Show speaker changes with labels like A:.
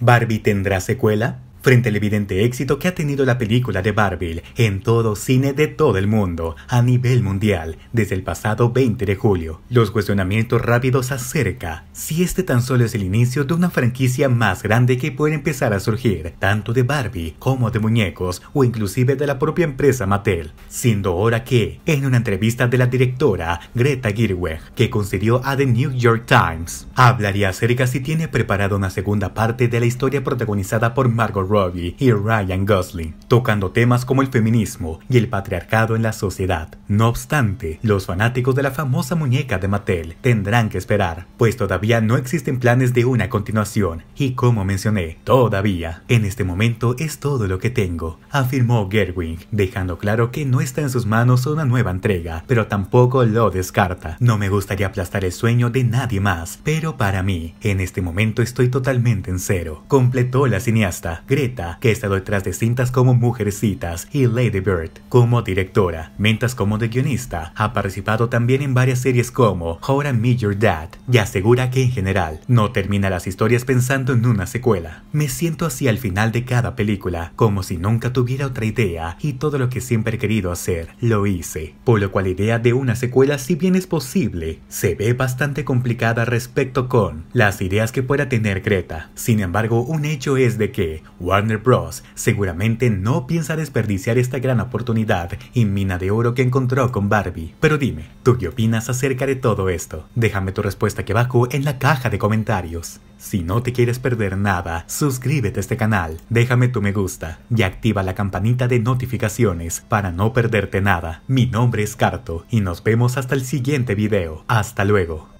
A: ¿Barbie tendrá secuela? Frente al evidente éxito que ha tenido la película de Barbie en todo cine de todo el mundo, a nivel mundial, desde el pasado 20 de julio, los cuestionamientos rápidos acerca si este tan solo es el inicio de una franquicia más grande que puede empezar a surgir, tanto de Barbie como de muñecos o inclusive de la propia empresa Mattel, siendo ahora que, en una entrevista de la directora Greta Gerwig, que concedió a The New York Times, hablaría acerca si tiene preparado una segunda parte de la historia protagonizada por Margot Robbie y Ryan Gosling, tocando temas como el feminismo y el patriarcado en la sociedad. No obstante, los fanáticos de la famosa muñeca de Mattel tendrán que esperar, pues todavía no existen planes de una continuación, y como mencioné, todavía, en este momento es todo lo que tengo, afirmó Gerwin, dejando claro que no está en sus manos una nueva entrega, pero tampoco lo descarta. No me gustaría aplastar el sueño de nadie más, pero para mí, en este momento estoy totalmente en cero, completó la cineasta. Greta, que ha estado detrás de cintas como Mujercitas y Lady Bird como directora, mentas como de guionista, ha participado también en varias series como How I Meet Your Dad y asegura que en general no termina las historias pensando en una secuela. Me siento así al final de cada película, como si nunca tuviera otra idea y todo lo que siempre he querido hacer, lo hice, por lo cual la idea de una secuela, si bien es posible, se ve bastante complicada respecto con las ideas que pueda tener Greta. Sin embargo, un hecho es de que Warner Bros. seguramente no piensa desperdiciar esta gran oportunidad y mina de oro que encontró con Barbie. Pero dime, ¿tú qué opinas acerca de todo esto? Déjame tu respuesta aquí abajo en la caja de comentarios. Si no te quieres perder nada, suscríbete a este canal, déjame tu me gusta y activa la campanita de notificaciones para no perderte nada. Mi nombre es Carto y nos vemos hasta el siguiente video. Hasta luego.